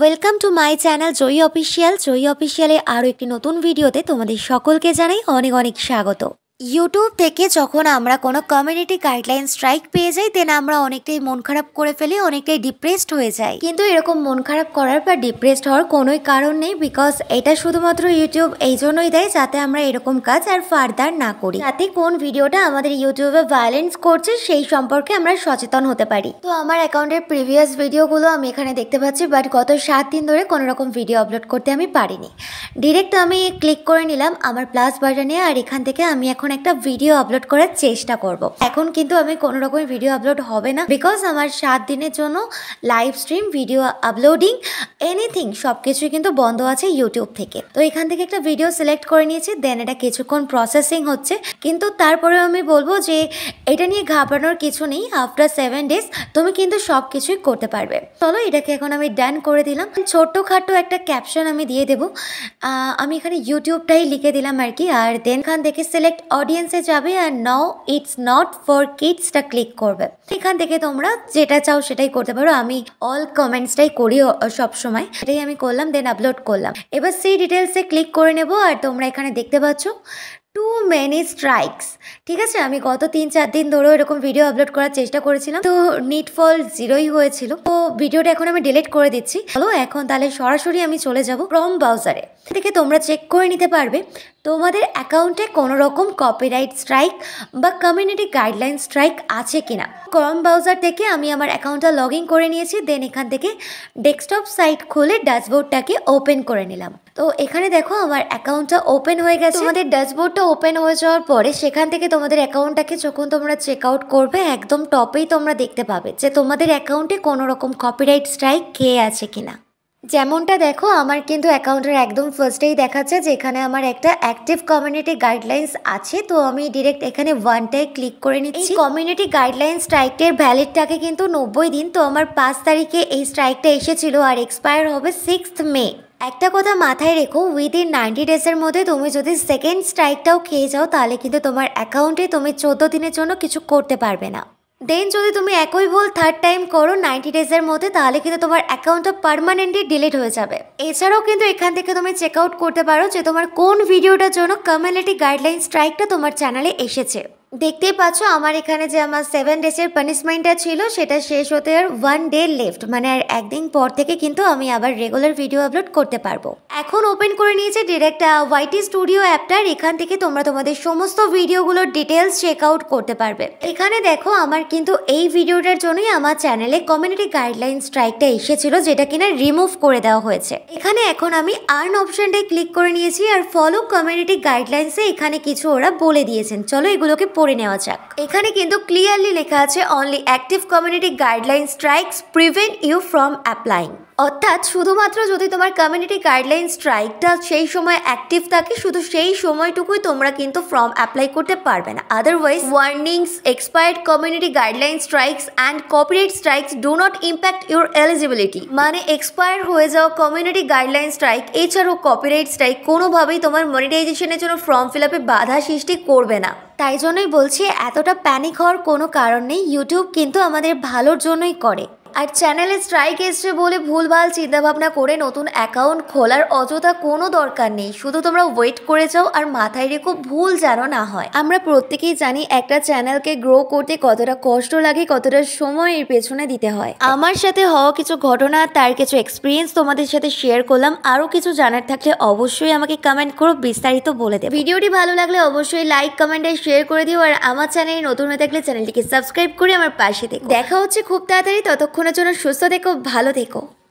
Welcome to my channel Joyee official Joyee অফিসিয়ালে আরও একটি নতুন ভিডিওতে তোমাদের সকলকে জানাই অনেক অনেক স্বাগত ইউটিউব থেকে যখন আমরা কোনো কমিউনিটি গাইডলাইন স্ট্রাইক পেয়ে যাই দেন আমরা অনেকটাই মন খারাপ করে ফেলি অনেকটাই ডিপ্রেসড হয়ে যাই কিন্তু এরকম মন খারাপ করার বা ডিপ্রেসড হওয়ার কোনোই কারণ নেই বিকজ এটা শুধুমাত্র ইউটিউব এই জন্যই দেয় যাতে আমরা এরকম কাজ আর ফার্দার না করি যাতে কোন ভিডিওটা আমাদের ইউটিউবে ভায়োলেন্স করছে সেই সম্পর্কে আমরা সচেতন হতে পারি তো আমার অ্যাকাউন্টের প্রিভিয়াস ভিডিওগুলো আমি এখানে দেখতে পাচ্ছি বাট গত সাত দিন ধরে কোনো রকম ভিডিও আপলোড করতে আমি পারিনি ডিরেক্ট আমি ক্লিক করে নিলাম আমার প্লাস বাটনে আর এখান থেকে আমি এখন এখন একটা ভিডিও আপলোড করার চেষ্টা করব। এখন কিন্তু আমি কোনো রকমের ভিডিও আপলোড হবে না বিকজ আমার সাত দিনের জন্য live stream video uploading anything সব কিছুই কিন্তু বন্ধ আছে ইউটিউব থেকে তো এখান থেকে একটা ভিডিও সিলেক্ট করে নিয়েছি দেন এটা কিছুক্ষণ প্রসেসিং হচ্ছে কিন্তু তারপরে আমি বলবো যে এটা নিয়ে ঘাবড়ানোর কিছু নেই আফটার সেভেন ডেজ তুমি কিন্তু সব কিছুই করতে পারবে চলো এটাকে এখন আমি ডান করে দিলাম ছোট্টখাটো একটা ক্যাপশন আমি দিয়ে দেবো আমি এখানে ইউটিউবটাই লিখে দিলাম আর কি আর দেন খান থেকে সিলেক্ট অডিয়েন্সে যাবে আর নাও ইটস নট ফর কিডসটা ক্লিক করবে এখান থেকে তোমরা যেটা চাও সেটাই করতে পারো আমি অল কমেন্টসটাই করি সবসময় সেটাই আমি করলাম দেন আপলোড করলাম এবার সেই ডিটেলসে ক্লিক করে নেব আর তোমরা এখানে দেখতে পাচ্ছ টু মেনি স্ট্রাইকস ঠিক আছে আমি গত তিন চার দিন ধরেও এরকম ভিডিও আপলোড করার চেষ্টা করেছিলাম তো নিটফল জিরোই হয়েছিল তো ভিডিওটা এখন আমি ডিলিট করে দিচ্ছি চলো এখন তাহলে সরাসরি আমি চলে যাব ক্রম ব্রাউজারে থেকে তোমরা চেক করে নিতে পারবে তোমাদের অ্যাকাউন্টে কোনো রকম কপিরাইট স্ট্রাইক বা কমিউনিটি গাইডলাইন স্ট্রাইক আছে কিনা ক্রম ব্রাউজার থেকে আমি আমার অ্যাকাউন্টটা লগ ইন করে নিয়েছি দেন এখান থেকে ডেস্কটপ সাইট খুলে ড্যাশবোর্ডটাকে ওপেন করে নিলাম তো এখানে দেখো আমার অ্যাকাউন্টটা ওপেন হয়ে গেছে তোমাদের ড্যাশবোর্ডটা ওপেন হয়ে যাওয়ার পরে সেখান থেকে তোমাদের অ্যাকাউন্টটাকে যখন তোমরা চেক আউট করবে একদম টপেই তোমরা দেখতে পাবে যে তোমাদের অ্যাকাউন্টে কোনো রকম কপিরাইট স্ট্রাইক খেয়ে আছে কিনা যেমনটা দেখো আমার কিন্তু অ্যাকাউন্টের একদম ফার্স্টেই দেখাচ্ছে যে এখানে আমার একটা অ্যাক্টিভ কমিউনিটি গাইডলাইন্স আছে তো আমি ডিরেক্ট এখানে ওয়ানটায় ক্লিক করে নিচ্ছি কমিউনিটি গাইডলাইন স্ট্রাইকের ভ্যালিডটাকে কিন্তু নব্বই দিন তো আমার পাঁচ তারিখে এই স্ট্রাইকটা এসেছিল আর এক্সপায়ার হবে সিক্সথ মে একটা কথা মাথায় রেখো উইদিন নাইনটি ডেজের মধ্যে তুমি যদি সেকেন্ড স্ট্রাইকটাও খেয়ে যাও তাহলে কিন্তু তোমার অ্যাকাউন্টে তুমি চোদ্দো দিনের জন্য কিছু করতে পারবে না দেন যদি তুমি একই ভুল থার্ড টাইম করো নাইনটি ডেজের মধ্যে তাহলে কিন্তু তোমার অ্যাকাউন্টটা পারমানেন্টলি ডিলিট হয়ে যাবে এছাড়াও কিন্তু এখান থেকে তুমি চেক আউট করতে পারো যে তোমার কোন ভিডিওটার জন্য কমিউনিটি গাইডলাইন স্ট্রাইকটা তোমার চ্যানেলে এসেছে দেখতেই পাচ্ছ আমার এখানে যে আমার সেভেন ডেজের পানিশমেন্টটা ছিল সেটা শেষ হতে আর ওয়ান ডে লেফট মানে আর একদিন পর থেকে কিন্তু আমি আবার রেগুলার ভিডিও আপলোড করতে পারবো এখন ওপেন করে নিয়েছে ডিরেক্ট ওয়াইটি স্টুডিও অ্যাপটার এখান থেকে তোমরা তোমাদের সমস্ত ভিডিওগুলোর ডিটেলস চেক আউট করতে পারবে এখানে দেখো আমার কিন্তু এই ভিডিওটার জন্যই আমার চ্যানেলে কমিউনিটি গাইডলাইন স্ট্রাইকটা এসেছিল যেটা কিনা রিমুভ করে দেওয়া হয়েছে এখানে এখন আমি আর্ন অপশনটাই ক্লিক করে নিয়েছি আর ফলো কমিউনিটি গাইডলাইন্সে এখানে কিছু ওরা বলে দিয়েছেন চলো এগুলোকে করে নেওয়া যাক এখানে কিন্তু ক্লিয়ারলি লেখা আছে only active community guideline strikes prevent you from applying অর্থাৎ শুধুমাত্র যদি তোমার কমিউনিটি গাইডলাইন স্ট্রাইকটা সেই সময় অ্যাক্টিভ থাকে শুধু সেই সময়টুকুই তোমরা কিন্তু ফর্ম অ্যাপ্লাই করতে পারবে না otherwise warnings expired community guideline strikes and copyright strikes do not impact your eligibility মানে এক্সপায়ার হয়ে যাওয়া কমিউনিটি গাইডলাইন স্ট্রাইক এছাড়াও কপিরাইট স্ট্রাইক কোনোভাবেই তোমার মনিটাইজেশনের জন্য ফর্ম ফিল আপে বাধা সৃষ্টি করবে না তাই জন্যই বলছি এতটা প্যানিক হওয়ার কোনো কারণ নেই ইউটিউব কিন্তু আমাদের ভালোর জন্যই করে আর চ্যানেলে স্ট্রাইক এসছে বলে ভুলভাল চিন্তাভাবনা করে নতুন অ্যাকাউন্ট খোলার অযথা কোনো দরকার নেই শুধু তোমরা ওয়েট করে যাও আর মাথায় রেখো ভুল যেন না হয় আমরা প্রত্যেকেই জানি একটা চ্যানেলকে গ্রো করতে কতটা কষ্ট লাগে কতটা সময় এর পেছনে দিতে হয় আমার সাথে হওয়া কিছু ঘটনা তার কিছু এক্সপিরিয়েন্স তোমাদের সাথে শেয়ার করলাম আরও কিছু জানার থাকলে অবশ্যই আমাকে কমেন্ট করো বিস্তারিত বলে দেবে ভিডিওটি ভালো লাগলে অবশ্যই লাইক কমেন্ট আর শেয়ার করে দিও আর আমার চ্যানেলে নতুন হয়ে থাকলে চ্যানেলটিকে সাবস্ক্রাইব করে আমার পাশে দেখো দেখা হচ্ছে খুব তাড়াতাড়ি ততক্ষণ তোমরা যেন সুস্থ থেকো ভালো থেকো